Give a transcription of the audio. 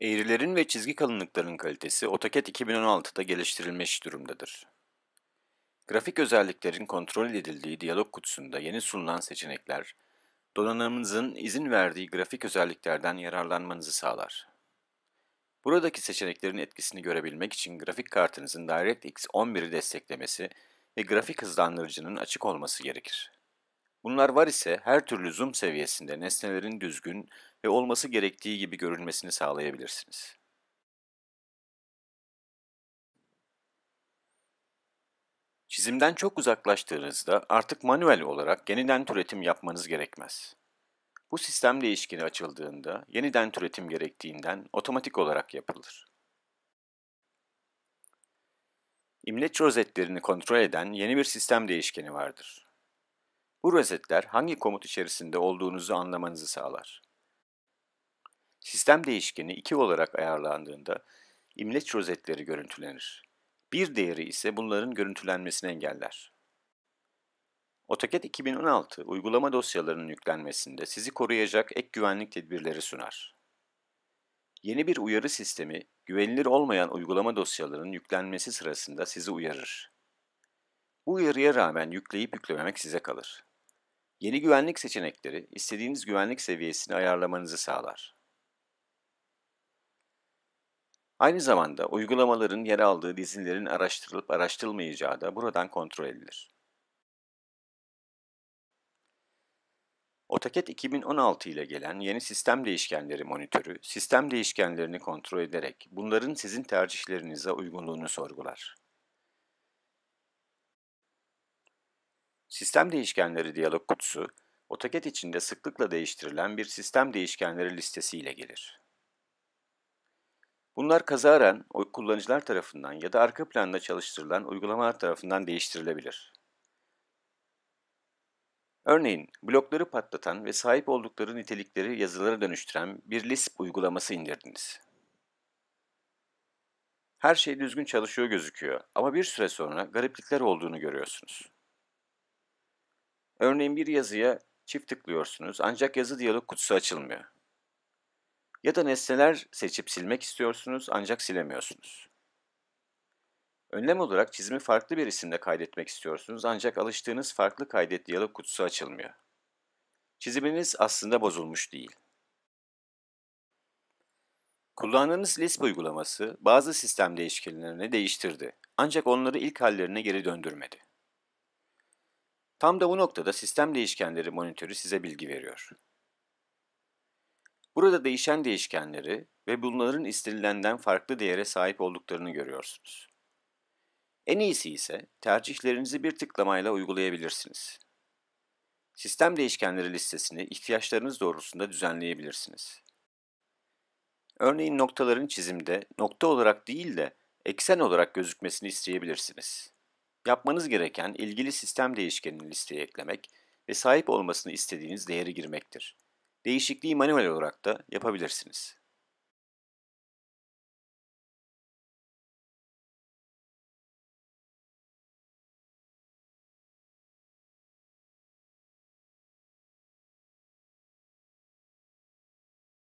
Eğrilerin ve çizgi kalınlıkların kalitesi AutoCAD 2016'da geliştirilmiş durumdadır. Grafik özelliklerin kontrol edildiği diyalog kutusunda yeni sunulan seçenekler, donanımınızın izin verdiği grafik özelliklerden yararlanmanızı sağlar. Buradaki seçeneklerin etkisini görebilmek için grafik kartınızın DirectX 11'i desteklemesi ve grafik hızlandırıcının açık olması gerekir. Bunlar var ise her türlü zoom seviyesinde nesnelerin düzgün ve olması gerektiği gibi görülmesini sağlayabilirsiniz. Çizimden çok uzaklaştığınızda artık manuel olarak yeniden türetim yapmanız gerekmez. Bu sistem değişkeni açıldığında yeniden türetim gerektiğinden otomatik olarak yapılır. İmleç rozetlerini kontrol eden yeni bir sistem değişkeni vardır. Bu rozetler hangi komut içerisinde olduğunuzu anlamanızı sağlar. Sistem değişkeni 2 olarak ayarlandığında imleç rozetleri görüntülenir. Bir değeri ise bunların görüntülenmesini engeller. AutoCAD 2016 uygulama dosyalarının yüklenmesinde sizi koruyacak ek güvenlik tedbirleri sunar. Yeni bir uyarı sistemi, güvenilir olmayan uygulama dosyalarının yüklenmesi sırasında sizi uyarır. Bu uyarıya rağmen yükleyip yüklememek size kalır. Yeni güvenlik seçenekleri istediğiniz güvenlik seviyesini ayarlamanızı sağlar. Aynı zamanda uygulamaların yer aldığı dizinlerin araştırılıp araştırılmayacağı da buradan kontrol edilir. AutoCAD 2016 ile gelen yeni sistem değişkenleri monitörü, sistem değişkenlerini kontrol ederek bunların sizin tercihlerinize uygunluğunu sorgular. Sistem değişkenleri diyalog kutusu, AutoCAD içinde sıklıkla değiştirilen bir sistem değişkenleri listesi ile gelir. Bunlar kazaran kullanıcılar tarafından ya da arka planda çalıştırılan uygulamalar tarafından değiştirilebilir. Örneğin, blokları patlatan ve sahip oldukları nitelikleri yazılara dönüştüren bir Lisp uygulaması indirdiniz. Her şey düzgün çalışıyor gözüküyor ama bir süre sonra gariplikler olduğunu görüyorsunuz. Örneğin bir yazıya çift tıklıyorsunuz ancak yazı diyalog kutusu açılmıyor. Ya da nesneler seçip silmek istiyorsunuz ancak silemiyorsunuz. Önlem olarak çizimi farklı bir isimde kaydetmek istiyorsunuz ancak alıştığınız farklı kaydet diyalog kutusu açılmıyor. Çiziminiz aslında bozulmuş değil. Kullandığınız Lisp uygulaması bazı sistem değişkenlerini değiştirdi ancak onları ilk hallerine geri döndürmedi. Tam da bu noktada sistem değişkenleri monitörü size bilgi veriyor. Burada değişen değişkenleri ve bunların istenilenden farklı değere sahip olduklarını görüyorsunuz. En iyisi ise tercihlerinizi bir tıklamayla uygulayabilirsiniz. Sistem değişkenleri listesini ihtiyaçlarınız doğrultusunda düzenleyebilirsiniz. Örneğin noktaların çizimde nokta olarak değil de eksen olarak gözükmesini isteyebilirsiniz. Yapmanız gereken ilgili sistem değişkenini listeye eklemek ve sahip olmasını istediğiniz değeri girmektir. Değişikliği manuel olarak da yapabilirsiniz.